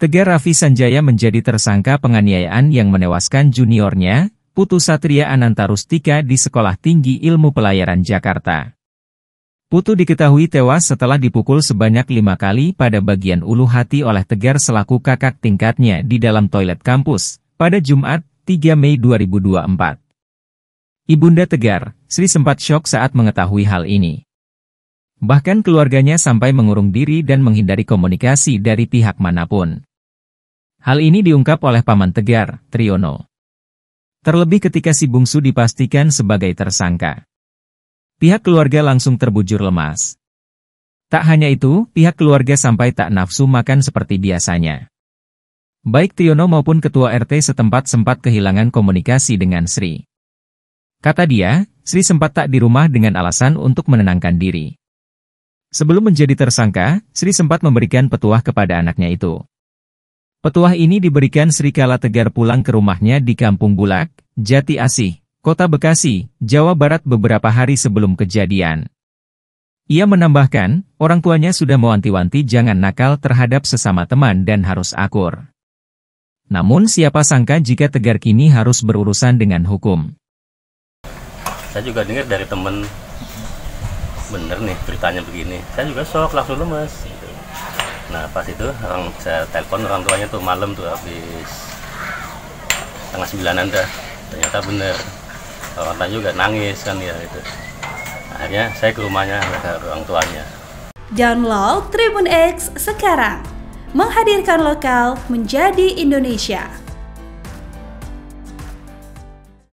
Tegar Raffi Sanjaya menjadi tersangka penganiayaan yang menewaskan juniornya, Putu Satria Anantarustika di Sekolah Tinggi Ilmu Pelayaran Jakarta. Putu diketahui tewas setelah dipukul sebanyak lima kali pada bagian ulu hati oleh Tegar selaku kakak tingkatnya di dalam toilet kampus, pada Jumat, 3 Mei 2024. Ibunda Tegar, Sri sempat shock saat mengetahui hal ini. Bahkan keluarganya sampai mengurung diri dan menghindari komunikasi dari pihak manapun. Hal ini diungkap oleh Paman Tegar, Triono. Terlebih ketika si bungsu dipastikan sebagai tersangka. Pihak keluarga langsung terbujur lemas. Tak hanya itu, pihak keluarga sampai tak nafsu makan seperti biasanya. Baik Triono maupun ketua RT setempat sempat kehilangan komunikasi dengan Sri. Kata dia, Sri sempat tak di rumah dengan alasan untuk menenangkan diri. Sebelum menjadi tersangka, Sri sempat memberikan petuah kepada anaknya itu. Petuah ini diberikan Serikala Tegar pulang ke rumahnya di Kampung Bulak, Jati Asih, Kota Bekasi, Jawa Barat beberapa hari sebelum kejadian. Ia menambahkan, orang tuanya sudah mewanti-wanti jangan nakal terhadap sesama teman dan harus akur. Namun siapa sangka jika Tegar kini harus berurusan dengan hukum. Saya juga dengar dari teman, bener nih ceritanya begini. Saya juga sok langsung lemes nah pas itu orang saya telepon orang tuanya tuh malam tuh habis tengah sembilanan dah ternyata bener orang tuanya juga nangis kan ya itu akhirnya saya ke rumahnya ke orang tuanya download Tribun X sekarang menghadirkan lokal menjadi Indonesia